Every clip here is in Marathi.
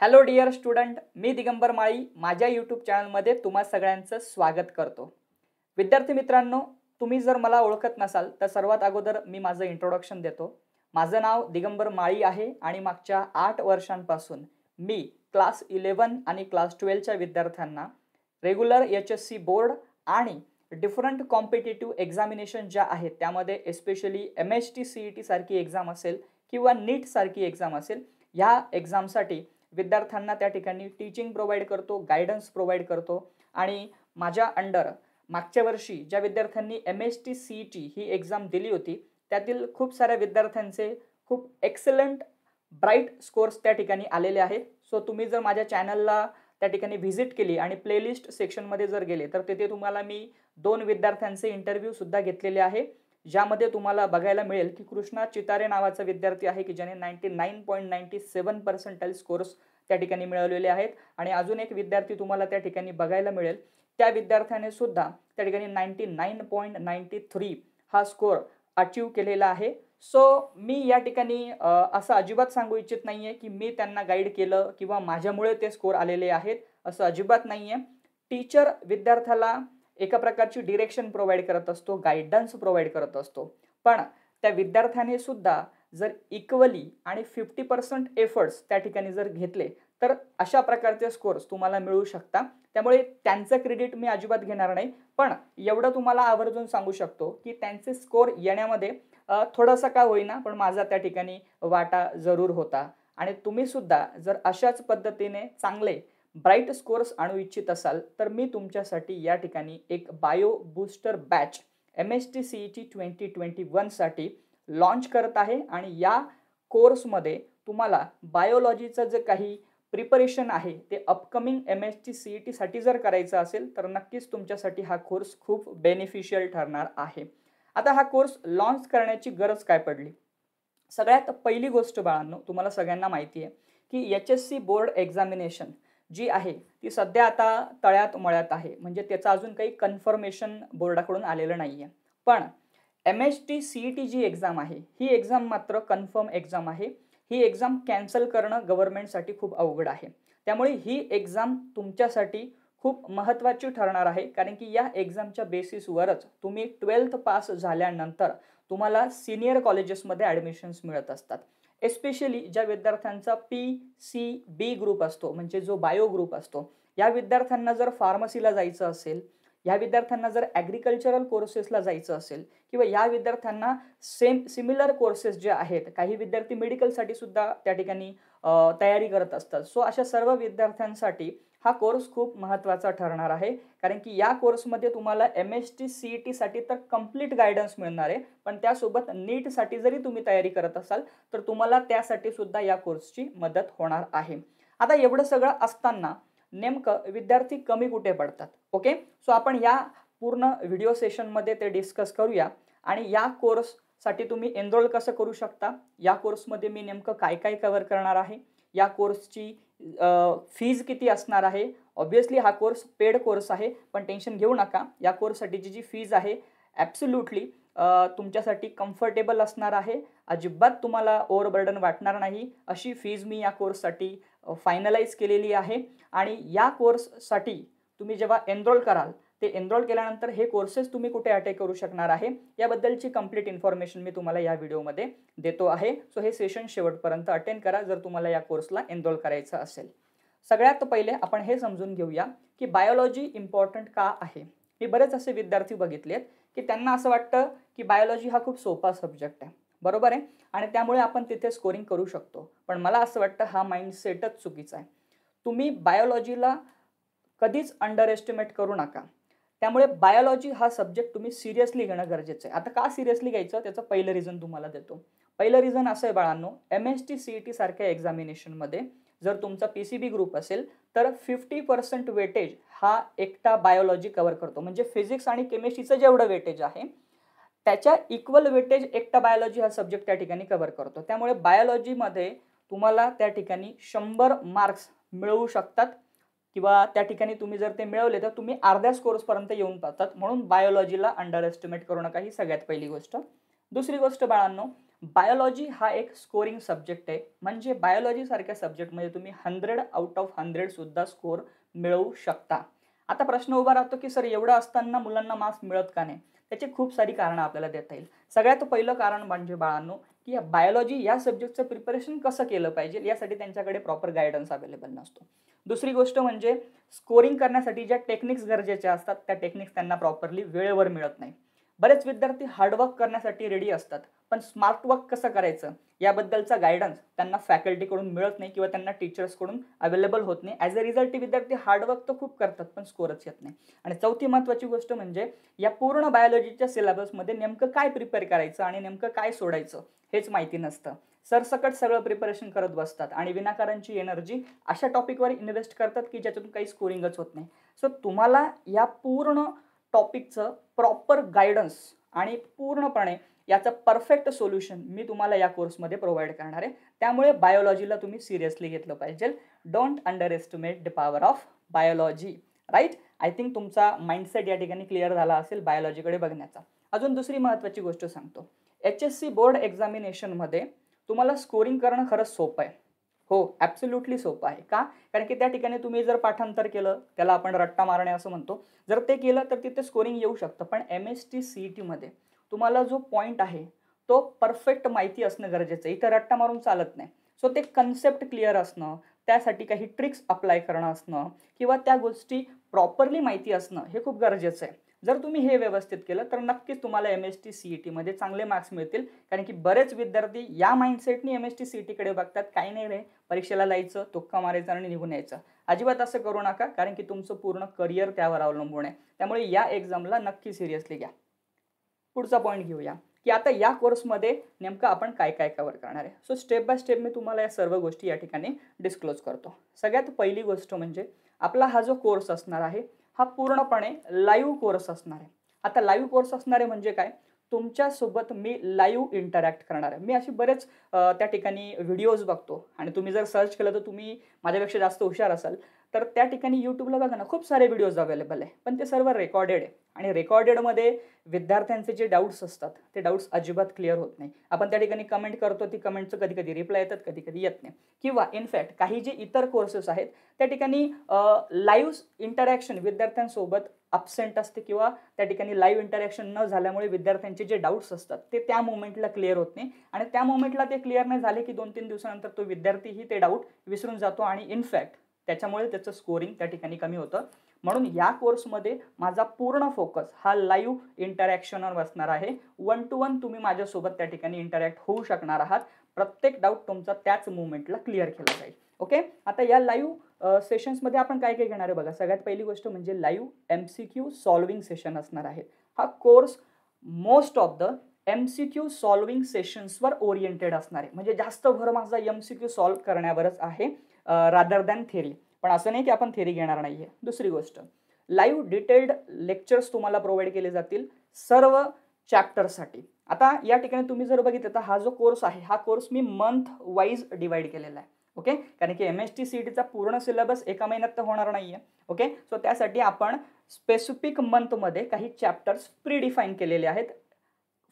हॅलो डिअर स्टुडंट मी दिगंबर माळी माझ्या यूट्यूब चॅनलमध्ये तुम्हा सगळ्यांचं स्वागत करतो विद्यार्थी मित्रांनो तुम्ही जर मला ओळखत नसाल तर सर्वात अगोदर मी माझं इंट्रोडक्शन देतो माझं नाव दिगंबर माळी आहे आणि मागच्या आठ वर्षांपासून मी क्लास इलेवन आणि क्लास ट्वेल्वच्या विद्यार्थ्यांना regular H S C board आणि डिफरंट कॉम्पिटेटिव्ह एक्झामिनेशन ज्या आहेत त्यामध्ये especially M H T C E टीसारखी एक्झाम असेल किंवा नीटसारखी एक्झाम असेल ह्या एक्झामसाठी विद्यार्थ्यांना त्या ठिकाणी टीचिंग प्रोव्हाइड करतो गायडन्स प्रोव्हाइड करतो आणि माझ्या अंडर मागच्या वर्षी ज्या विद्यार्थ्यांनी M S T C T ही एक्झाम दिली होती त्यातील खूप साऱ्या विद्यार्थ्यांचे खूप एक्सलंट ब्राईट स्कोर्स त्या ठिकाणी आलेले आहेत सो तुम्ही जर माझ्या चॅनलला त्या ठिकाणी व्हिजिट केली आणि प्लेलिस्ट सेक्शनमध्ये जर गेले तर तिथे तुम्हाला मी दोन विद्यार्थ्यांचे इंटरव्ह्यूसुद्धा घेतलेले आहे ज्यामध्ये तुम्हाला बघायला मिळेल की कृष्णा चितारे नावाचा विद्यार्थी आहे की ज्याने ninety nine point ninety seven percentile scores त्या ठिकाणी मिळवलेले आहेत आणि अजून एक विद्यार्थी तुम्हाला त्या ठिकाणी बघायला मिळेल त्या विद्यार्थ्याने सुद्धा त्या ठिकाणी ninety nine point ninety three हा स्कोअर अचीव केलेला आहे सो मी या ठिकाणी असं अजिबात सांगू इच्छित नाही आहे की मी त्यांना गाईड केलं किंवा माझ्यामुळे ते स्कोर आलेले आहेत असं अजिबात नाही आहे टीचर विद्यार्थ्याला एका प्रकारची डिरेक्शन प्रोव्हाइड करत असतो गायडन्स प्रोव्हाइड करत असतो पण त्या विद्यार्थ्याने सुद्धा जर इक्वली आणि फिफ्टी पर्सेंट एफर्ट्स त्या ठिकाणी जर घेतले तर अशा प्रकारचे स्कोर्स तुम्हाला मिळू शकता त्यामुळे त्यांचं क्रेडिट मी अजिबात घेणार नाही पण एवढं तुम्हाला आवर्जून सांगू शकतो की त्यांचे स्कोर येण्यामध्ये थोडासा का होईना पण माझा त्या ठिकाणी वाटा जरूर होता आणि तुम्हीसुद्धा जर अशाच पद्धतीने चांगले ब्राईट स्कोर्स आणू इच्छित असाल तर मी तुमच्यासाठी या ठिकाणी एक bio booster batch M S T C E T twenty twenty वनसाठी लॉन्च करत आहे आणि या कोर्समध्ये तुम्हाला बायोलॉजीचं जे काही प्रिपरेशन आहे ते upcoming M S T C E टीसाठी जर करायचं असेल तर नक्कीच तुमच्यासाठी हा कोर्स खूप बेनिफिशियल ठरणार आहे आता हा कोर्स लॉन्च करण्याची गरज काय पडली सगळ्यात पहिली गोष्ट बाळांनो तुम्हाला सगळ्यांना माहिती आहे की H S C board examination जी आहे ती सध्या आता तळ्यात मळ्यात आहे म्हणजे त्याचं अजून काही कन्फर्मेशन बोर्डाकडून आलेलं नाही आहे पण M H T E T जी एक्झाम आहे ही एक्झाम मात्र कन्फर्म एक्झाम आहे ही एक्झाम कॅन्सल करणं गव्हर्नमेंटसाठी खूप अवघड आहे त्यामुळे ही एक्झाम तुमच्यासाठी खूप महत्त्वाची ठरणार आहे कारण की या एक्झामच्या बेसिसवरच तुम्ही ट्वेल्थ पास झाल्यानंतर तुम्हाला सिनियर कॉलेजेसमध्ये ॲडमिशन्स मिळत असतात एस्पेशली ज्या विद्यार्थ्यांचा पी सी बी ग्रुप असतो म्हणजे जो बायो ग्रुप असतो या विद्यार्थ्यांना जर फार्मसीला जायचं असेल या विद्यार्थ्यांना जर ॲग्रिकल्चरल कोर्सेसला जायचं असेल किंवा या विद्यार्थ्यांना सेम सिमिलर कोर्सेस जे आहेत काही विद्यार्थी मेडिकलसाठी सुद्धा त्या ठिकाणी तयारी करत असतात सो अशा सर्व विद्यार्थ्यांसाठी हा कोर्स खूप महत्त्वाचा ठरणार आहे कारण की या कोर्समध्ये तुम्हाला M S T C E e टीसाठी तर कम्प्लीट गायडन्स मिळणार आहे पण त्यासोबत नीटसाठी जरी तुम्ही तयारी करत असाल तर तुम्हाला त्यासाठी सुद्धा या कोर्सची मदत होणार आहे आता एवढं सगळं असताना नेमकं विद्यार्थी कमी कुठे पडतात ओके सो आपण या पूर्ण व्हिडिओ सेशनमध्ये ते डिस्कस करूया आणि या कोर्स साठी तुम्ही एनरोल कसं करू शकता या कोर्समध्ये मी नेमकं काय काय कवर करणार आहे या कोर्सची फीज किती असणार आहे ऑब्वियसली हा कोर्स पेड कोर्स आहे पण टेन्शन घेऊ नका या कोर्ससाठीची जी फीज आहे ॲब्सोल्युटली तुमच्यासाठी कम्फर्टेबल असणार आहे अजिबात तुम्हाला ओव्हरबर्डन वाटणार नाही अशी फीज मी या कोर्ससाठी फायनलाइज केलेली आहे आणि या कोर्ससाठी तुम्ही जेव्हा एनरोल कराल ते एनरोल केल्यानंतर हे कोर्सेस तुम्ही कुठे अटेक करू शकणार आहे याबद्दलची कम्प्लीट इन्फॉर्मेशन मी तुम्हाला या व्हिडिओमध्ये देतो आहे सो हे सेशन शेवटपर्यंत अटेंड करा जर तुम्हाला या कोर्सला एनरोल करायचं असेल सगळ्यात पहिले आपण हे समजून घेऊया की बायोलॉजी इम्पॉर्टंट का आहे मी बरेच असे विद्यार्थी बघितलेत की त्यांना असं वाटतं की बायोलॉजी हा खूप सोपा सब्जेक्ट आहे बरोबर आहे आणि त्यामुळे आपण तिथे स्कोरिंग करू शकतो पण मला असं वाटतं हा माइंडसेटच चुकीचा आहे तुम्ही बायोलॉजीला कधीच अंडर एस्टिमेट करू नका त्यामुळे बायोलॉजी हा सब्जेक्ट तुम्ही सिरियसली घेणं गरजेचं आहे आता का सिरियसली घ्यायचं त्याचं पहिलं रिझन तुम्हाला देतो पहिलं रिझन असं आहे बाळांनो M S T C E T सारख्या एक्झामिनेशनमध्ये जर तुमचा पी सी बी ग्रुप असेल तर फिफ्टी पर्सेंट वेटेज हा एकटा बायोलॉजी कवर करतो म्हणजे फिजिक्स आणि केमिस्ट्रीचं जेवढं वेटेज आहे त्याच्या इक्वल वेटेज एकटा बायोलॉजी हा सब्जेक्ट त्या ठिकाणी कवर करतो त्यामुळे बायोलॉजीमध्ये तुम्हाला त्या ठिकाणी शंभर मार्क्स मिळवू शकतात किंवा त्या ठिकाणी तुम्ही जर ते मिळवले तर तुम्ही अर्ध्या स्कोर्सपर्यंत येऊन पाहतात म्हणून बायोलॉजीला अंडर एस्टिमेट करू नका ही सगळ्यात पहिली गोष्ट दुसरी गोष्ट बाळांनो बायोलॉजी हा एक स्कोरिंग सब्जेक्ट आहे म्हणजे बायोलॉजीसारख्या सब्जेक्टमध्ये तुम्ही हंड्रेड आउट ऑफ हंड्रेडसुद्धा स्कोर मिळवू शकता आता प्रश्न उभा राहतो की सर एवढा असताना मुलांना मार्क्स मिळत का नाही त्याचे खूप सारी कारणं आपल्याला देता येईल सगळ्यात पहिलं कारण म्हणजे बाळांनो की बायोलॉजी या सब्जेक्टचं प्रिपरेशन कसं केलं पाहिजे यासाठी त्यांच्याकडे प्रॉपर गायडन्स अवेलेबल नसतो दुसरी गोष्ट म्हणजे स्कोरिंग करण्यासाठी ज्या टेक्निक्स गरजेच्या असतात त्या टेक्निक्स त्यांना प्रॉपरली वेळेवर मिळत नाही बरेच विद्यार्थी हार्डवर्क करण्यासाठी रेडी असतात पण स्मार्टवर्क कसं करायचं याबद्दलचा गायडन्स त्यांना फॅकल्टीकडून मिळत नाही किंवा त्यांना टीचर्सकडून अवेलेबल होत नाही ॲज अ रिझल्ट विद्यार्थी हार्डवर्क तर खूप करतात पण स्कोरच येत नाही आणि चौथी महत्त्वाची गोष्ट म्हणजे या पूर्ण बायोलॉजीच्या सिलेबसमध्ये नेमकं काय प्रिपेअर करायचं आणि नेमकं काय सोडायचं हेच माहिती नसतं सरसकट सगळं प्रिपरेशन करत बसतात आणि विनाकारांची एनर्जी अशा टॉपिकवर इन्व्हेस्ट करतात की ज्याच्यातून काही स्कोरिंगच होत नाही सो तुम्हाला या पूर्ण टॉपिकचं प्रॉपर गायडन्स आणि पूर्णपणे याचं परफेक्ट सोल्युशन मी तुम्हाला या कोर्समध्ये प्रोव्हाइड करणार आहे त्यामुळे बायोलॉजीला तुम्ही सिरियसली घेतलं पाहिजे don't underestimate the power of biology right I think तुमचा माइंडसेट या ठिकाणी क्लिअर झाला असेल बायोलॉजीकडे बघण्याचा अजून दुसरी महत्त्वाची गोष्ट सांगतो एच एस सी बोर्ड एक्झामिनेशनमध्ये तुम्हाला स्कोरिंग करणं खरंच सोपं आहे हो ॲब्सोल्युटली सोपं आहे का कारण की त्या ठिकाणी तुम्ही जर पाठांतर केलं त्याला आपण रट्टा मारणे असं म्हणतो जर ते केलं तर तिथे स्कोरिंग येऊ शकतं पण M S T C E e टीमध्ये तुम्हाला जो पॉईंट आहे तो परफेक्ट माहिती असणं गरजेचं आहे इथं रट्टा मारून चालत नाही सो ते कन्सेप्ट क्लिअर असणं त्यासाठी काही ट्रिक्स अप्लाय करणं असणं किंवा त्या गोष्टी प्रॉपरली माहिती असणं हे खूप गरजेचं आहे जर तुम्ही हे व्यवस्थित केलं तर नक्कीच तुम्हाला एम एस टी सी टीमध्ये e चांगले मार्क्स मिळतील कारण की बरेच विद्यार्थी या माइंडसेटनी M S T C E टीकडे बघतात काही नाही रे परीक्षेला जायचं तुक्का मारायचं आणि निघून यायचं अजिबात असं करू नका कारण की तुमचं पूर्ण करिअर त्यावर अवलंबून आहे त्यामुळे या एक्झामला नक्की सिरियसली घ्या पुढचा पॉईंट घेऊया की आता या कोर्समध्ये नेमकं आपण काय काय कवर करणार आहे सो स्टेप बाय स्टेप मी तुम्हाला या सर्व गोष्टी या ठिकाणी डिस्क्लोज करतो सगळ्यात पहिली गोष्ट म्हणजे आपला हा जो कोर्स असणार आहे हा पूर्णपणे लाईव्ह कोर्स असणार आहे आता लाईव्ह कोर्स असणारे म्हणजे काय तुमच्यासोबत मी लाईव्ह इंटरॅक्ट करणार आहे मी असे बरेच त्या ठिकाणी व्हिडिओज बघतो आणि तुम्ही जर सर्च केलं तर तुम्ही माझ्यापेक्षा जास्त हुशार असाल तर त्या ठिकाणी यूट्यूबला बघा ना खूप सारे व्हिडिओज अवेलेबल आहे पण ते सर्व रेकॉर्डेड आहे आणि रेकॉर्डेडमध्ये विद्यार्थ्यांचे जे डाऊट्स असतात ते डाऊट्स अजिबात क्लिअर होत नाही आपण त्या ठिकाणी कमेंट करतो ती कमेंटचं कधी कधी रिप्लाय येतात कधी कधी येत नाही किंवा इनफॅक्ट काही जे इतर कोर्सेस आहेत त्या ठिकाणी लाईव्ह इंटरॅक्शन विद्यार्थ्यांसोबत अबसेंट असते किंवा त्या ठिकाणी लाईव्ह इंटरॅक्शन न झाल्यामुळे विद्यार्थ्यांचे जे डाऊट्स असतात ते त्या मोमेंटला क्लिअर होत नाही आणि त्या मोमेंटला ते क्लिअर नाही झाले की दोन तीन दिवसानंतर तो विद्यार्थीही ते डाऊट विसरून जातो आणि इनफॅक्ट त्याच्यामुळे त्याचं स्कोरिंग त्या ठिकाणी कमी होतं म्हणून या कोर्समध्ये माझा पूर्ण फोकस हा लाईव्ह इंटरॅक्शनवर असणार आहे वन टू वन तुम्ही माझ्यासोबत त्या ठिकाणी इंटरॅक्ट होऊ शकणार आहात प्रत्येक डाऊट तुमचा त्याच मुवमेंटला क्लिअर केला जाईल ओके आता या लाईव्ह सेशन्समध्ये आपण काय काय घेणार आहे बघा सगळ्यात पहिली गोष्ट म्हणजे live M C Q solving session असणार आहे हा कोर्स most of the M C Q solving सेशन्सवर ओरिएंटेड असणार आहे म्हणजे जास्त भर माझा एम सी क्यू सॉल्व्ह करण्यावरच आहे रादर दॅन थेरी पण असं नाही की आपण थेरी घेणार नाही आहे दुसरी गोष्ट लाईव्ह डिटेल्ड लेक्चर्स तुम्हाला प्रोव्हाइड केले जातील सर्व चॅप्टरसाठी आता या ठिकाणी तुम्ही जर बघितलं तर हा जो कोर्स आहे हा कोर्स मी मंथ वाईज डिवाईड केलेला आहे ओके कारण की एम एस टी सी टीचा पूर्ण सिलेबस एका महिन्यात तर होणार नाही आहे ओके सो त्यासाठी आपण स्पेसिफिक मंथमध्ये काही चॅप्टर्स प्रीडिफाईन केलेले आहेत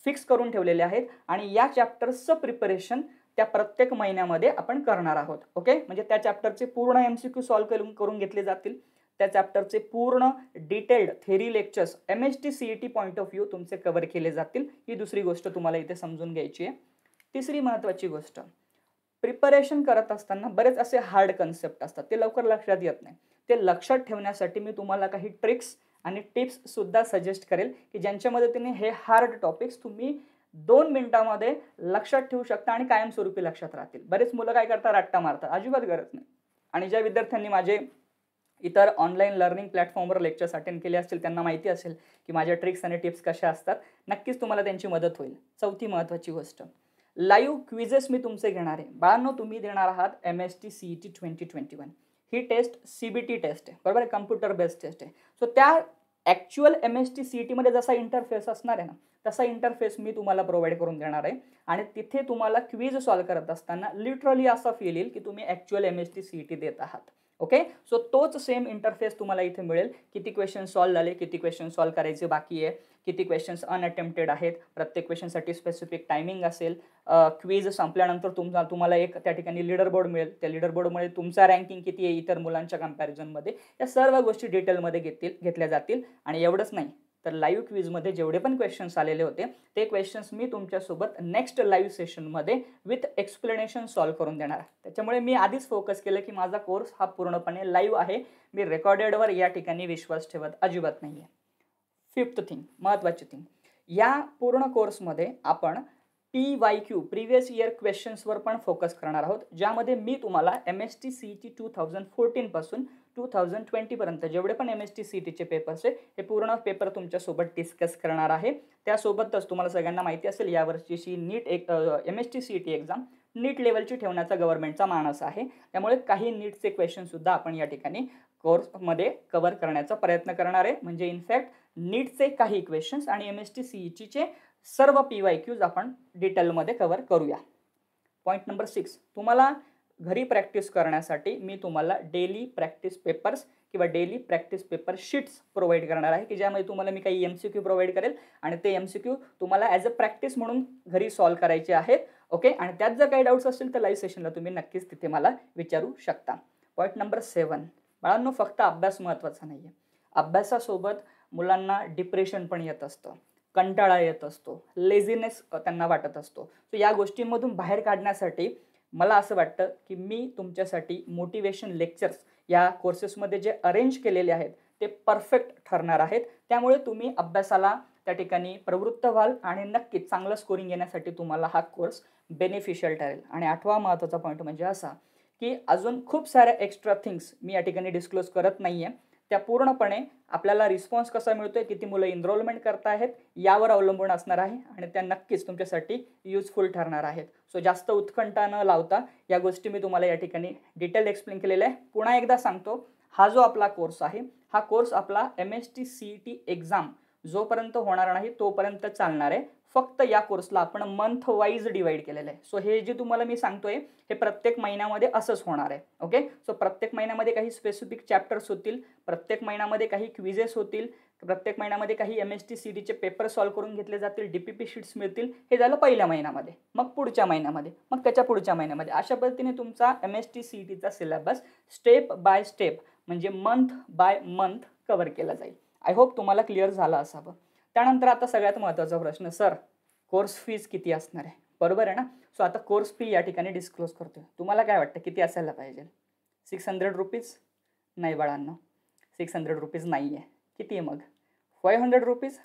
फिक्स करून ठेवलेले आहेत आणि या चॅप्टर्सचं प्रिपरेशन त्या प्रत्येक महिन्यामध्ये आपण करणार आहोत ओके म्हणजे त्या चॅप्टरचे पूर्ण एम सी क्यू सॉल्व्ह करून करून घेतले जातील त्या चॅप्टरचे पूर्ण detailed theory lectures M H T C T point of view तुमचे कव्हर केले जातील ही दुसरी गोष्ट तुम्हाला इथे समजून घ्यायची आहे तिसरी महत्वाची गोष्ट प्रिपरेशन करत असताना बरेच असे हार्ड कन्सेप्ट असतात ते लवकर लक्षात येत नाही ते लक्षात ठेवण्यासाठी मी तुम्हाला काही ट्रिक्स आणि टिप्स सुद्धा सजेस्ट करेल की ज्यांच्या मदतीने हे हार्ड टॉपिक्स तुम्ही दोन मिनिटामध्ये लक्षात ठेवू शकता आणि कायमस्वरूपी लक्षात राहतील बरेच मुलं काय करतात रट्टा मारतात अजिबात गरज नाही आणि ज्या विद्यार्थ्यांनी माझे इतर ऑनलाईन लर्निंग प्लॅटफॉर्मवर लेक्चर्स अटेंड केले असतील त्यांना माहिती असेल की माझ्या ट्रिक्स आणि टिप्स कशा असतात नक्कीच तुम्हाला त्यांची मदत होईल चौथी महत्त्वाची गोष्ट लाईव्ह क्विजेस मी तुमचे घेणार आहे बाळांनो तुम्ही देणार आहात M S T C E T twenty twenty one ही test C B T test आहे बरोबर आहे कम्प्युटर बेस्ड टेस्ट आहे सो त्या actual M S T C E टीमध्ये जसा इंटरफेस असणार आहे ना तसा इंटरफेस मी तुम्हाला प्रोव्हाइड करून देणार आहे आणि तिथे तुम्हाला क्विज सॉल्व करत असताना लिटरली असा फील येईल की तुम्ही actual M S T C E T देत आहात ओके सो तोच सेम इंटरफेस तुम्हाला इथे मिळेल किती क्वेश्चन सॉल्व्ह झाले किती क्वेश्चन सॉल्व्ह करायचे बाकी आहे किती क्वेश्चन्स अनअटेम्प्टेड आहेत प्रत्येक क्वेश्चनसाठी स्पेसिफिक टायमिंग असेल क्वीज संपल्यानंतर तुमचा तुम्हाला एक त्या ठिकाणी लीडर बोर्ड मिळेल त्या लीडर बोर्डमध्ये तुमचा रँकिंग किती आहे इतर मुलांच्या कम्पॅरिझनमध्ये या सर्व गोष्टी डिटेलमध्ये घेतील घेतल्या जातील आणि एवढंच नाही तर लाईव्ह क्विजमध्ये जेवढे पण क्वेश्चन्स आलेले होते ते क्वेश्चन्स मी तुमच्यासोबत नेक्स्ट लाईव्ह सेशनमध्ये विथ एक्सप्लेनेशन सॉल्व्ह करून देणार त्याच्यामुळे मी आधीच फोकस केलं की माझा कोर्स हा पूर्णपणे लाईव्ह आहे मी रेकॉर्डेडवर या ठिकाणी विश्वास ठेवत अजिबात नाही आहे फिफ्थ थिंग महत्त्वाची थिंग या पूर्ण कोर्समध्ये आपण P Y Q previous year क्वेश्चन्सवर पण फोकस करणार आहोत ज्यामध्ये मी तुम्हाला M S T C T two thousand फोर्टीनपासून टू थाउजंड ट्वेंटीपर्यंत जेवढे पण एम एस टी सी टीचे पेपर्स आहे हे पूर्ण पेपर तुमच्यासोबत डिस्कस करणार आहे त्यासोबतच तुम्हाला सगळ्यांना माहिती असेल यावर्षीची नीट एक M S T C T exam NEET लेवलची ठेवण्याचा गव्हर्नमेंटचा मानस आहे त्यामुळे काही नीटचे क्वेश्चनसुद्धा आपण या ठिकाणी कोर्समध्ये कवर करण्याचा प्रयत्न करणार आहे म्हणजे इनफॅक्ट नीटचे काही क्वेश्चन्स आणि M S T C E टीचे सर्व पी वाय क्यूज आपण डिटेलमध्ये कव्हर करूया पॉईंट नंबर सिक्स तुम्हाला घरी प्रॅक्टिस करण्यासाठी मी तुम्हाला डेली प्रॅक्टिस पेपर्स किंवा daily practice paper sheets provide करणार आहे की ज्यामध्ये तुम्हाला मी काही एम सी क्यू प्रोव्हाइड करेल आणि ते एम सी क्यू तुम्हाला ॲज अ प्रॅक्टिस म्हणून घरी सॉल्व्ह करायचे आहेत ओके आणि त्यात जर काही डाऊट्स असतील तर लाईव्ह सेशनला तुम्ही नक्कीच तिथे मला विचारू शकता पॉईंट नंबर सेवन बाळांनो फक्त अभ्यास महत्त्वाचा नाही आहे अभ्यासासोबत मुलांना डिप्रेशन पण येत असतं कंटाळा येत असतो लेझीनेस त्यांना वाटत असतो सो या गोष्टींमधून बाहेर काढण्यासाठी मला असं वाटतं की मी तुमच्यासाठी मोटिवेशन लेक्चर्स या कोर्सेसमध्ये जे अरेंज केलेले आहेत ते परफेक्ट ठरणार आहेत त्यामुळे तुम्ही अभ्यासाला त्या ठिकाणी प्रवृत्त व्हाल आणि नक्कीच चांगलं स्कोरिंग येण्यासाठी तुम्हाला हा कोर्स बेनिफिशियल ठरेल आणि आठवा महत्त्वाचा पॉईंट म्हणजे असा की अजून खूप साऱ्या एक्स्ट्रा थिंग्स मी या ठिकाणी डिस्क्लोज करत नाही आहे त्या पूर्णपणे आपल्याला रिस्पॉन्स कसा मिळतो आहे किती मुलं इनरोलमेंट करतायत यावर अवलंबून असणार आहे आणि त्या नक्कीच तुमच्यासाठी युजफुल ठरणार आहेत सो जास्त उत्कंठा न लावता या गोष्टी मी तुम्हाला या ठिकाणी डिटेल एक्सप्लेन केलेल्या आहे पुन्हा एकदा सांगतो हा जो आपला कोर्स आहे हा कोर्स आपला M S T C E T exam जोपर्यंत होणार नाही तोपर्यंत चालणार आहे फक्त या कोर्सला आपण मंथ वाईज डिवाइड केलेलं आहे सो हे जे तुम्हाला मी सांगतोय हे प्रत्येक महिन्यामध्ये असंच होणार आहे ओके सो प्रत्येक महिन्यामध्ये काही स्पेसिफिक चॅप्टर्स होतील प्रत्येक महिन्यामध्ये काही क्विजेस होतील प्रत्येक महिन्यामध्ये काही एम एस टी सी डीचे पेपर सॉल्व्ह करून घेतले जातील डी पी पी शीट्स मिळतील हे झालं पहिल्या महिन्यामध्ये मग पुढच्या महिन्यामध्ये मग त्याच्या पुढच्या महिन्यामध्ये अशा पद्धतीने तुमचा एम एस टी सी टीचा सिलेबस स्टेप बाय स्टेप म्हणजे मंथ बाय मंथ कवर केला जाईल आय होप तुम्हाला क्लिअर झाला असावं त्यानंतर आता सगळ्यात महत्त्वाचा प्रश्न सर कोर्स फीज किती असणार आहे बरोबर आहे ना सो आता कोर्स फी या ठिकाणी डिस्क्लोज करतो तुम्हाला काय वाटतं किती असायला पाहिजे सिक्स हंड्रेड रुपीज नाही बाळांना सिक्स हंड्रेड रुपीज नाही आहे किती आहे मग फाय हंड्रेड रुपीज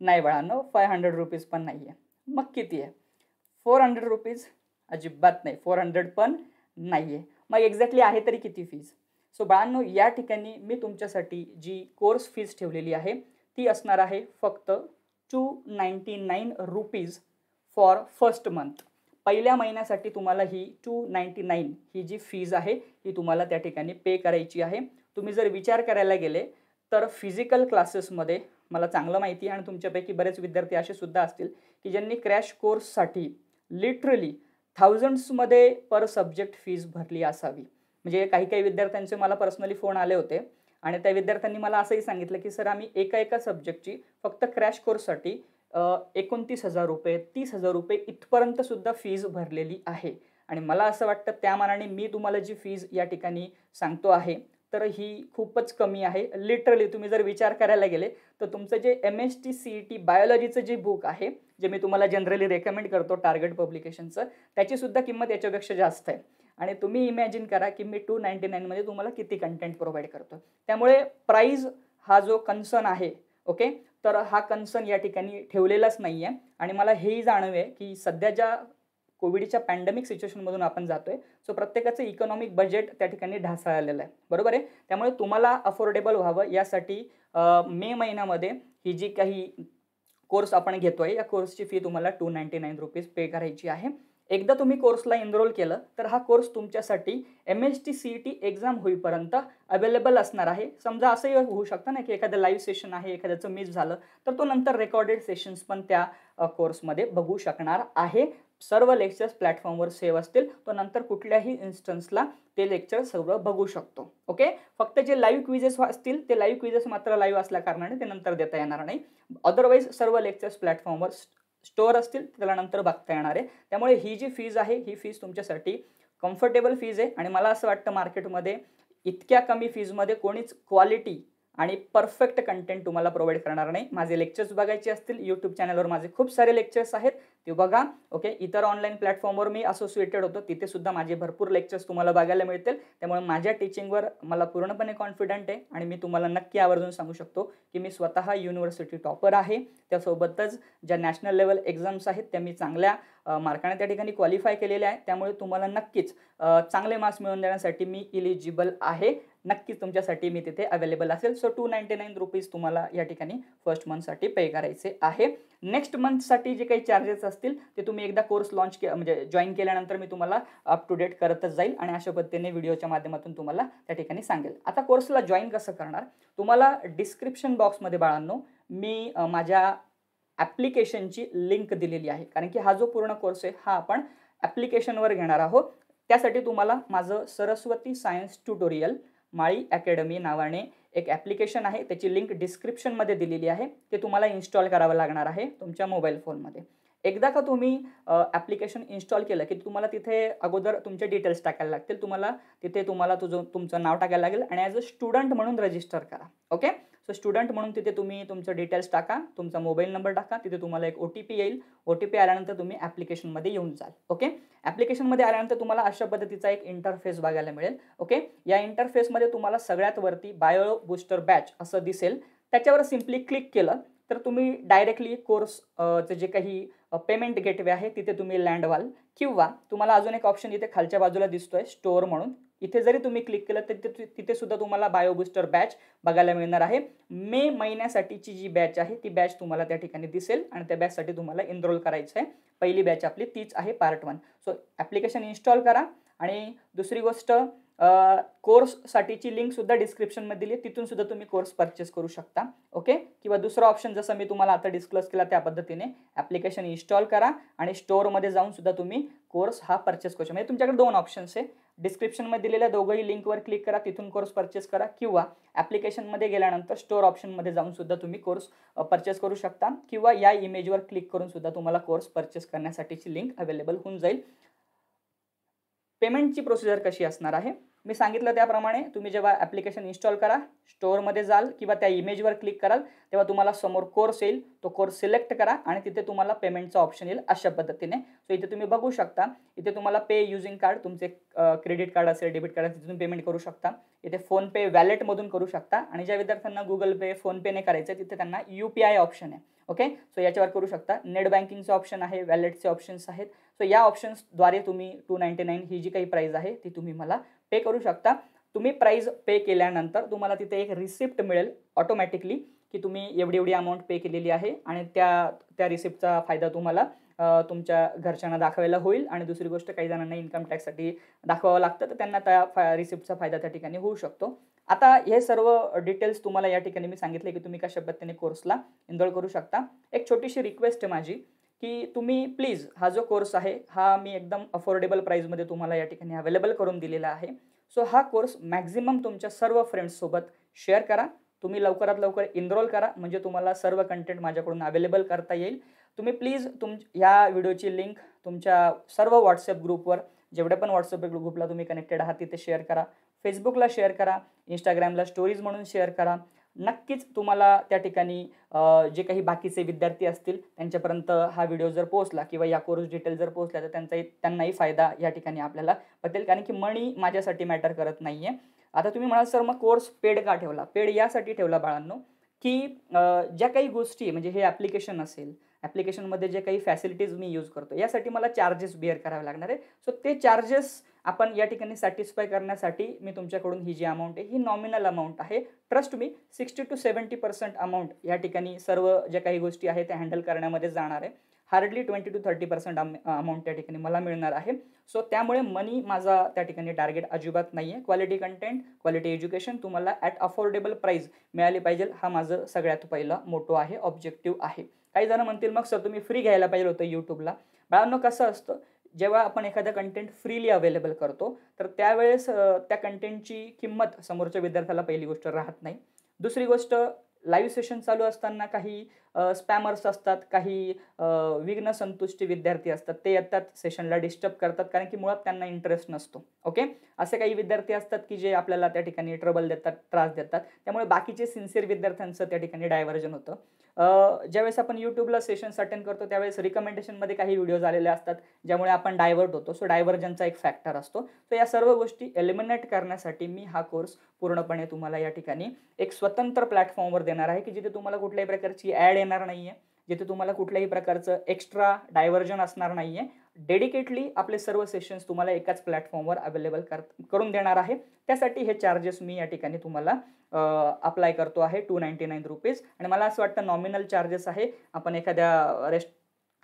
नाही बाळांनो फाय हंड्रेड रुपीज पण नाही आहे मग किती आहे फोर हंड्रेड रुपीज अजिबात नाही फोर हंड्रेड पण नाही आहे मग एक्झॅक्टली आहे तरी किती फीज सो बाळांनो या ठिकाणी मी तुमच्यासाठी जी कोर्स फीज ठेवलेली आहे ती असणार आहे फक्त two ninety nine rupees for first month पहिल्या महिन्यासाठी तुम्हाला ही टू नाईन्टी नाईन ही जी फीज आहे ही तुम्हाला त्या ठिकाणी पे करायची आहे तुम्ही जर विचार करायला गेले तर फिजिकल क्लासेसमध्ये मला चांगलं माहिती आहे आणि तुमच्यापैकी बरेच विद्यार्थी असे सुद्धा असतील की ज्यांनी क्रॅश कोर्ससाठी लिटरली थाउजंड्समध्ये पर सब्जेक्ट फीज भरली असावी म्हणजे काही काही विद्यार्थ्यांचे मला पर्सनली फोन आले होते आणि त्या विद्यार्थ्यांनी मला असंही सांगितलं की सर आम्ही एका एका सब्जेक्टची फक्त क्रॅश कोर्ससाठी एकोणतीस हजार रुपये तीस हजार रुपये इथपर्यंत सुद्धा फीज भरलेली आहे आणि मला असं वाटतं त्या मानाने मी तुम्हाला जी फीज या ठिकाणी सांगतो आहे तर ही खूपच कमी आहे लिटरली तुम्ही जर विचार करायला गेले तर तुमचं जे M S T C E T बायोलॉजीचं जे बुक आहे जे मी तुम्हाला जनरली रेकमेंड करतो टार्गेट पब्लिकेशनचं त्याचीसुद्धा किंमत याच्यापेक्षा जास्त आहे आणि तुम्ही इमॅजिन करा की मी टू नाईंटी नाईनमध्ये तुम्हाला किती कंटेंट प्रोव्हाइड करतो त्यामुळे प्राईज हा जो कन्सर्न आहे ओके तर हा कन्सर्न या ठिकाणी ठेवलेलाच नाही आहे आणि मला हेही जाणव आहे की सध्या ज्या कोविडच्या पॅन्डेमिक सिच्युएशनमधून आपण जातोय सो प्रत्येकाचं इकॉनॉमिक बजेट त्या ठिकाणी ढासळलेलं आहे बरोबर आहे त्यामुळे तुम्हाला अफोर्डेबल व्हावं यासाठी मे महिन्यामध्ये ही जी काही कोर्स आपण घेतो आहे या कोर्सची फी तुम्हाला two ninety nine rupees pay करायची आहे एकदा तुम्ही कोर्सला एनरोल केलं तर हा कोर्स तुमच्यासाठी M S T C E T exam होईपर्यंत अवेलेबल असणार आहे समजा असंही होऊ शकतं ना की एखादं लाईव्ह सेशन आहे एखाद्याचं मिस झालं तर तो नंतर रेकॉर्डेड सेशन्स पण त्या कोर्समध्ये बघू शकणार आहे सर्व लेक्चर्स प्लॅटफॉर्मवर सेव्ह असतील तो नंतर कुठल्याही इन्स्टन्सला ते लेक्चर सर्व बघू शकतो ओके फक्त जे लाईव्ह क्विजेस असतील ते लाईव्ह क्विजेस मात्र लाईव्ह असल्या कारणाने ते नंतर देता येणार नाही अदरवाईज सर्व लेक्चर्स प्लॅटफॉर्मवर स्टोअर असतील त्याला नंतर बघता येणार आहे त्यामुळे ही जी फीज आहे ही फीज तुमच्यासाठी कम्फर्टेबल फीज आहे आणि मला असं वाटतं मार्केटमध्ये इतक्या कमी फीजमध्ये कोणीच क्वालिटी आणि परफेक्ट कंटेंट तुम्हाला प्रोव्हाइड करणार नाही माझे लेक्चर्स बघायचे असतील यूट्यूब चॅनलवर माझे खूप सारे लेक्चर्स आहेत ते बघा ओके इतर ऑनलाईन प्लॅटफॉर्मवर मी असोसिएटेड होतो तिथे सुद्धा माझे भरपूर लेक्चर्स तुम्हाला बघायला मिळतील त्यामुळे माझ्या टीचिंगवर मला पूर्णपणे कॉन्फिडंट आहे आणि मी तुम्हाला नक्की आवर्जून सांगू शकतो की मी स्वतः युनिव्हर्सिटी टॉपर आहे त्यासोबतच ज्या नॅशनल लेवल एक्झाम्स आहेत त्या मी चांगल्या मार्काने त्या ठिकाणी क्वालिफाय केलेल्या आहे त्यामुळे तुम्हाला नक्कीच चांगले मार्क्स मिळवून देण्यासाठी मी इलिजिबल आहे नक्कीच तुमच्यासाठी मी तिथे अवेलेबल असेल so two ninety nine rupees तुम्हाला या ठिकाणी फर्स्ट मंथसाठी पे करायचे आहे नेक्स्ट मंथसाठी जे काही चार्जेस असतील ते तुम्ही एकदा कोर्स लॉन्च के म्हणजे जॉईन केल्यानंतर मी तुम्हाला अप टू डेट करतच जाईल आणि अशा पद्धतीने व्हिडिओच्या माध्यमातून तुम्हाला त्या ठिकाणी सांगेल आता कोर्सला जॉईन कसं करणार तुम्हाला डिस्क्रिप्शन बॉक्समध्ये बाळांनो मी माझ्या ॲप्लिकेशनची लिंक दिलेली आहे कारण की हा जो पूर्ण कोर्स आहे हा आपण ॲप्लिकेशनवर घेणार आहोत त्यासाठी तुम्हाला माझं Saraswati science tutorial Mali academy नावाने एक ॲप्लिकेशन आहे त्याची लिंक डिस्क्रिप्शनमध्ये दिलेली आहे ते तुम्हाला इन्स्टॉल करावं लागणार आहे तुमच्या मोबाईल फोनमध्ये एकदा का तुम्ही ॲप्लिकेशन इन्स्टॉल केलं की तुम्हाला तिथे अगोदर तुमचे डिटेल्स टाकायला लागतील तुम्हाला तिथे तुम्हाला तुझं तुमचं नाव टाकायला लागेल आणि ॲज अ स्टुडंट म्हणून रजिस्टर करा ओके सो स्टुडंट म्हणून तिथे तुम्ही तुमचं डिटेल्स टाका तुमचा मोबाईल नंबर टाका तिथे तुम्हाला एक ओ टी पी येईल ओ टी पी आल्यानंतर तुम्ही ॲप्लिकेशनमध्ये येऊन जाल ओके ॲप्लिकेशनमध्ये आल्यानंतर तुम्हाला अशा पद्धतीचा एक इंटरफेस बघायला मिळेल ओके या इंटरफेसमध्ये तुम्हाला सगळ्यात वरती बायो बूस्टर बॅच असं दिसेल त्याच्यावर सिम्पली क्लिक केलं तर तुम्ही डायरेक्टली कोर्सचं जे काही पेमेंट गेटवे आहे तिथे तुम्ही लँड व्हाल किंवा तुम्हाला अजून एक ऑप्शन इथे खालच्या बाजूला दिसतोय स्टोअर म्हणून इथे जरी तुम्ही क्लिक केलं तर तिथे तिथे सुद्धा तुम्हाला बायोबुस्टर बॅच बघायला मिळणार आहे मे महिन्यासाठीची जी बॅच आहे ती बॅच तुम्हाला त्या ठिकाणी दिसेल आणि त्या बॅचसाठी तुम्हाला एनरोल करायचं आहे पहिली बॅच आपली तीच आहे part one so application install करा आणि दुसरी गोष्ट कोर्ससाठीची लिंक सुद्धा डिस्क्रिप्शनमध्ये दिली तिथून सुद्धा तुम्ही कोर्स परचेस करू शकता ओके किंवा दुसरा ऑप्शन जसं मी तुम्हाला आता डिस्क्लोज केला त्या पद्धतीने ॲप्लिकेशन इन्स्टॉल करा आणि स्टोअरमध्ये जाऊन सुद्धा तुम्ही कोर्स हा परचेस करू शकता म्हणजे तुमच्याकडे दोन ऑप्शन्स आहे डिस्क्रिप्शनमध्ये दिलेल्या दोघंही लिंकवर क्लिक करा तिथून कोर्स परचेस करा किंवा ॲप्लिकेशनमध्ये गेल्यानंतर स्टोअर ऑप्शनमध्ये जाऊन सुद्धा तुम्ही कोर्स परचेस करू शकता किंवा या इमेजवर क्लिक करून सुद्धा तुम्हाला कोर्स परचेस करण्यासाठीची लिंक अवेलेबल होऊन जाईल पेमेंटची प्रोसिजर कशी असणार आहे मी सांगितलं त्याप्रमाणे तुम्ही जेव्हा ॲप्लिकेशन इन्स्टॉल करा स्टोअरमध्ये जाल किंवा त्या इमेजवर क्लिक कराल तेव्हा तुम्हाला समोर कोर्स येईल तो कोर्स सिलेक्ट करा आणि तिथे तुम्हाला पेमेंटचा ऑप्शन येईल अशा पद्धतीने सो इथे तुम्ही बघू शकता इथे तुम्हाला पे युझिंग कार्ड तुमचे क्रेडिट कार्ड असेल डेबिट कार्ड असेल तिथून पेमेंट करू शकता इथे फोनपे वॅलेटमधून करू शकता आणि ज्या विद्यार्थ्यांना गुगल पे फोनपेने करायचं आहे तिथे त्यांना यू पी आय ऑप्शन आहे ओके सो याच्यावर करू शकता नेट बँकिंगचं ऑप्शन आहे वॅलेटचे ऑप्शन्स आहेत सो या ऑप्शन्सद्वारे तुम्ही टू नाईंटी नाईन ही जी काही प्राईज आहे ती तुम्ही मला पे करू शकता तुम्ही प्राईज पे केल्यानंतर तुम्हाला तिथे एक रिसिप्ट मिळेल ऑटोमॅटिकली की तुम्ही एवढी एवढी अमाऊंट पे केलेली आहे आणि त्या त्या रिसिप्टचा फायदा तुम्हाला तुमच्या घरच्यांना दाखवायला होईल आणि दुसरी गोष्ट काही जणांना इन्कम टॅक्ससाठी दाखवावं लागतं तर त्यांना त्या फा रिसिप्टचा फायदा त्या ठिकाणी होऊ शकतो आता हे सर्व डिटेल्स तुम्हाला या ठिकाणी मी सांगितले की तुम्ही कशा पद्धतीने कोर्सला इंदळ करू शकता एक छोटीशी रिक्वेस्ट आहे माझी की तुम्ही प्लीज हा जो कोर्स आहे हा मी एकदम अफोर्डेबल प्राईजमध्ये तुम्हाला या ठिकाणी अवेलेबल करून दिलेला आहे सो हा कोर्स मॅक्झिमम तुमच्या सर्व फ्रेंड्ससोबत शेअर करा तुम्ही लवकरात लवकर इनरोल करा म्हणजे तुम्हाला सर्व कंटेंट माझ्याकडून अवेलेबल करता येईल तुम्ही प्लीज तुम ह्या व्हिडिओची लिंक तुमच्या सर्व व्हॉट्सअप ग्रुपवर जेवढ्या पण व्हॉट्सअप ग्रुपला तुम्ही कनेक्टेड आहात तिथे शेअर करा फेसबुकला शेअर करा इंस्टाग्रामला स्टोरीज म्हणून शेअर करा नक्कीच तुम्हाला त्या ठिकाणी जे काही बाकीचे विद्यार्थी असतील त्यांच्यापर्यंत हा व्हिडिओ जर पोहोचला किंवा या कोर्स डिटेल जर पोहोचला तर त्यांचाही त्यांनाही फायदा या ठिकाणी आपल्याला पटेल कारण की मणी माझ्यासाठी मॅटर करत नाही आहे आता तुम्ही म्हणाल सर मग कोर्स पेड का ठेवला पेड यासाठी ठेवला बाळांनो की ज्या काही गोष्टी म्हणजे हे ॲप्लिकेशन असेल ॲप्लिकेशनमध्ये जे काही फॅसिलिटीज मी यूज करतो यासाठी मला चार्जेस बिअर करावे लागणार आहे सो ते चार्जेस आपण या ठिकाणी सॅटिस्फाय करण्यासाठी मी तुमच्याकडून ही जी अमाऊंट आहे ही नॉमिनल अमाऊंट आहे trust me sixty to seventy percent amount या ठिकाणी सर्व ज्या काही गोष्टी आहेत त्या हँडल करण्यामध्ये जाणार आहे hardly twenty to thirty percent um amount त्या ठिकाणी मला मिळणार आहे सो त्यामुळे मनी माझा त्या ठिकाणी टार्गेट अजिबात नाही आहे क्वालिटी कंटेंट क्वालिटी एज्युकेशन तुम्हाला ॲट अफोर्डेबल प्राईज मिळाली पाहिजे हा माझं सगळ्यात पहिला मोठं आहे ऑब्जेक्टिव्ह आहे काही जण म्हणतील मग सर तुम्ही फ्री घ्यायला पाहिजे होतं यूट्यूबला बाळांनो कसं असतं जेव्हा आपण एखादा कंटेंट फ्रीली अवेलेबल करतो तर त्यावेळेस त्या कंटेंटची किंमत समोरच्या विद्यार्थ्याला पहिली गोष्ट राहत नाही दुसरी गोष्ट लाईव्ह सेशन चालू असताना काही स्पॅमर्स असतात काही विघ्न संतुष्टी विद्यार्थी असतात ते येतात सेशनला डिस्टर्ब करतात कारण की मुळात त्यांना इंटरेस्ट नसतो ओके असे काही विद्यार्थी असतात की जे आपल्याला त्या ठिकाणी ट्रबल देतात त्रास देतात त्यामुळे बाकीचे सिन्सिअर विद्यार्थ्यांचं त्या ठिकाणी डायव्हर्जन होतं ज्यावेळेस आपण यूट्यूबला सेशन्स अटेंड करतो त्यावेळेस रिकमेंडेशनमध्ये काही व्हिडिओज आलेले असतात ज्यामुळे आपण डायव्हर्ट होतो सो डायव्हर्जनचा एक फॅक्टर असतो तर या सर्व गोष्टी एलिमिनेट करण्यासाठी मी हा कोर्स पूर्णपणे तुम्हाला या ठिकाणी एक स्वतंत्र प्लॅटफॉर्मवर देणार आहे की जिथे तुम्हाला कुठल्याही प्रकारची ॲड येणार नाही आहे जिथे तुम्हाला कुठल्याही प्रकारचं एक्स्ट्रा डायव्हर्जन असणार नाही डेडिकेटली आपले सर्व सेशन्स तुम्हाला एकाच प्लॅटफॉर्मवर अवेलेबल कर करून देणार आहे त्यासाठी हे चार्जेस मी या ठिकाणी तुम्हाला अप्लाय करतो आहे टू नाईंटी नाईन रुपीज आणि मला असं वाटतं नॉमिनल चार्जेस आहे आपण एखाद्या रेस्ट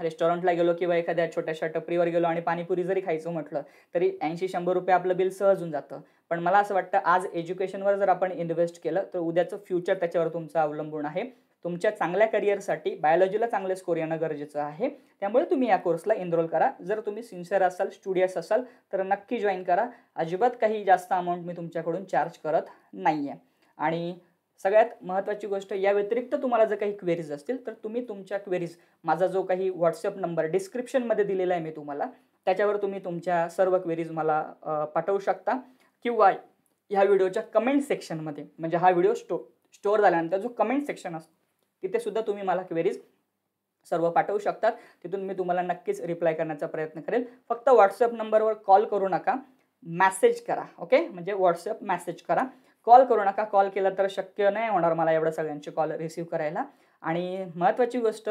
रेस्टॉरंटला गेलो किंवा एखाद्या छोट्याशा टपरीवर गेलो आणि पाणीपुरी जरी खायचं म्हटलं तरी ऐंशी शंभर रुपये आपलं बिल सहज होऊन जातं पण मला असं वाटतं आज एज्युकेशनवर जर आपण इन्व्हेस्ट केलं तर उद्याचं फ्युचर त्याच्यावर तुमचं अवलंबून आहे तुमच्या चांगल्या करिअरसाठी बायोलॉजीला चांगले स्कोर येणं गरजेचं आहे त्यामुळे तुम्ही या कोर्सला एनरोल करा जर तुम्ही सिन्सिअर असाल स्टुडियस असाल तर नक्की जॉईन करा अजिबात काही जास्त अमाऊंट मी तुमच्याकडून चार्ज करत नाही आहे आणि सगळ्यात महत्त्वाची गोष्ट या व्यतिरिक्त तुम्हाला जर काही क्वेरीज असतील तर तुम्ही तुमच्या क्वेरीज माझा जो काही व्हॉट्सअप नंबर डिस्क्रिप्शनमध्ये दिलेला आहे मी तुम्हाला त्याच्यावर तुम्ही तुमच्या सर्व क्वेरीज मला पाठवू शकता किंवा ह्या व्हिडिओच्या कमेंट सेक्शनमध्ये म्हणजे हा व्हिडिओ स्टो स्टोअर झाल्यानंतर जो कमेंट सेक्शन असतो तिथे सुद्धा तुम्ही मला क्वेरीज सर्व पाठवू शकतात तिथून मी तुम्हाला नक्कीच रिप्लाय करण्याचा प्रयत्न करेल फक्त व्हॉट्सअप नंबरवर कॉल करू नका मॅसेज करा ओके म्हणजे व्हॉट्सअप मॅसेज करा कॉल करू नका कॉल केला तर शक्य नाही होणार मला एवढं सगळ्यांचे कॉल रिसीव्ह करायला आणि महत्त्वाची गोष्ट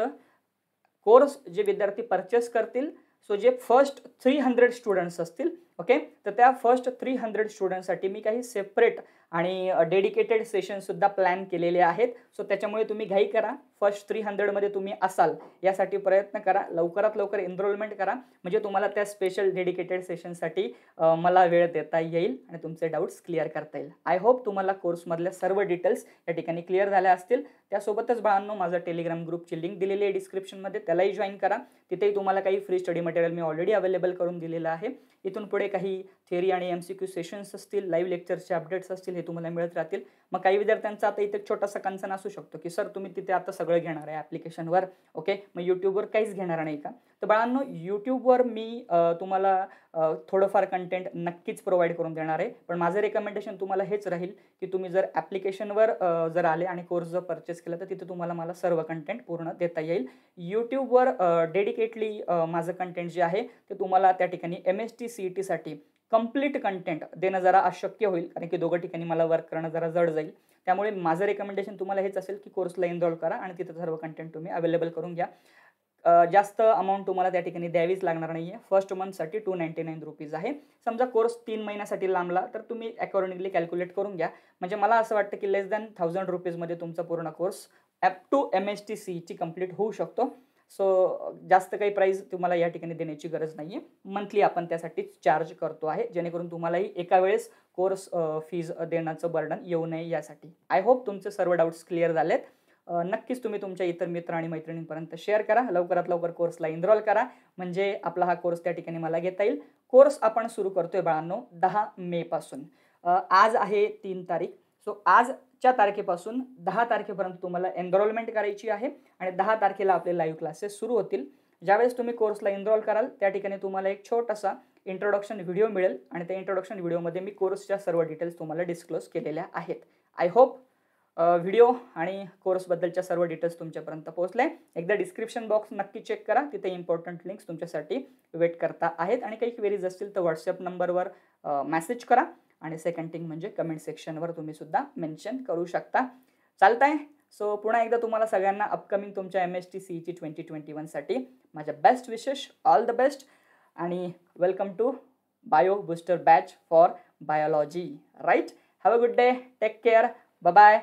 कोर्स जे विद्यार्थी परचेस करतील सो जे फर्स्ट थ्री हंड्रेड स्टुडंट्स असतील ओके तर त्या फर्स्ट थ्री हंड्रेड स्टुडंटसाठी मी काही सेपरेट आणि डेडिकेटेड सेशनसुद्धा प्लॅन केलेले आहेत सो त्याच्यामुळे तुम्ही घाई करा फर्स्ट थ्री हंड्रेडमध्ये तुम्ही असाल यासाठी प्रयत्न करा लवकरात लवकर एनरोलमेंट करा म्हणजे तुम्हाला त्या स्पेशल डेडिकेटेड सेशनसाठी मला वेळ देता येईल आणि तुमचे डाऊट्स क्लिअर करता येईल आय होप तुम्हाला कोर्समधल्या सर्व डिटेल्स या ठिकाणी क्लिअर झाल्या असतील त्यासोबतच बाळांनो माझा टेलिग्राम ग्रुपची लिंक दिलेली आहे डिस्क्रिप्शनमध्ये त्यालाही जॉईन करा तिथेही तुम्हाला काही फ्री स्टडी मटेरियल मी ऑलरेडी अवेलेबल करून दिलेलं आहे इथून पुढे काही थेरी आणि एम सी क्यू सेशन्स असतील लाईव्ह लेक्चरचे अपडेट्स असतील हे तुम्हाला मिळत राहतील मग काही विद्यार्थ्यांचा आता इथे छोटासा कन्सर्न असू शकतो की सर तुम्ही तिथे आता सगळं घेणार आहे ॲप्लिकेशनवर ओके मग यूट्यूबवर काहीच घेणार नाही का तर बाळांनो यूट्यूबवर मी तुम्हाला थोडंफार कंटेंट नक्कीच प्रोव्हाइड करून देणार आहे पण माझं रेकमेंडेशन तुम्हाला हेच राहील की तुम्ही जर ॲप्लिकेशनवर जर आले आणि कोर्स जर परचेस केला तर तिथे तुम्हाला मला सर्व कंटेंट पूर्ण देता येईल यूट्यूबवर डेडिकेटली माझं कंटेंट जे आहे ते तुम्हाला त्या ठिकाणी M S T C E e टीसाठी कम्प्लीट कंटेंट देणं जरा अशक्य होईल कारण की दोघं ठिकाणी मला वर्क करणं जरा जड जाईल त्यामुळे माझं रेकमेंडेशन तुम्हाला हेच असेल की कोर्सला एनरोल करा आणि तिथं सर्व कंटेंट तुम्ही अवेलेबल करून घ्या जास्त अमाऊंट तुम्हाला त्या ठिकाणी द्यावीच लागणार नाही आहे फर्स्ट मंथसाठी टू नाईंटी नाईन रुपीज आहे समजा कोर्स तीन महिन्यासाठी लांबला तर तुम्ही अकॉर्डिंगली कॅल्क्युलेट करून घ्या म्हणजे मला असं वाटतं की लेस दॅन थाउजंड रुपीजमध्ये तुमचा पूर्ण course up to M S T सीची कंप्लीट होऊ शकतो सो जास्त काही प्राईज तुम्हाला या ठिकाणी देण्याची गरज नाही आहे मंथली आपण त्यासाठी चार्ज करतो आहे जेणेकरून तुम्हालाही एका वेळेस कोर्स फीज देण्याचं बर्डन येऊ नये यासाठी आय होप तुमचे सर्व डाऊट्स क्लिअर झालेत नक्कीच तुम्ही तुमच्या इतर मित्र आणि मैत्रिणींपर्यंत शेअर करा लवकरात लवकर कोर्सला इनरॉल करा म्हणजे आपला हा कोर्स त्या ठिकाणी मला घेता येईल कोर्स आपण सुरू करतोय बाळांनो दहा मेपासून आज आहे तीन तारीख सो आज आजच्या तारखेपासून दहा तारखेपर्यंत तुम्हाला एनरोलमेंट करायची आहे आणि दहा तारखेला आपले लाईव्ह क्लासेस सुरू होतील ज्यावेळेस तुम्ही कोर्सला एनरोल कराल त्या ठिकाणी तुम्हाला एक छोटासा इंट्रोडक्शन व्हिडिओ मिळेल आणि त्या इंट्रोडक्शन व्हिडिओमध्ये मी कोर्सच्या सर्व डिटेल्स तुम्हाला डिस्क्लोज केलेल्या आहेत आय होप व्हिडिओ आणि कोर्सबद्दलच्या सर्व डिटेल्स तुमच्यापर्यंत पोहोचले एकदा डिस्क्रिप्शन बॉक्स नक्की चेक करा तिथे इम्पॉर्टंट लिंक्स तुमच्यासाठी वेट करता आहेत आणि काही क्वेरीज असतील तर व्हॉट्सअप नंबरवर मॅसेज करा आणि सेकंड थिंग म्हणजे कमेंट सेक्शनवर तुम्ही सुद्धा मेन्शन करू शकता चालत आहे सो पुन्हा एकदा तुम्हाला सगळ्यांना अपकमिंग तुमच्या एम एस टी सीईची ट्वेंटी ट्वेंटी वनसाठी माझ्या best wishes all the best आणि welcome to bio booster batch for biology right have a good day take care bye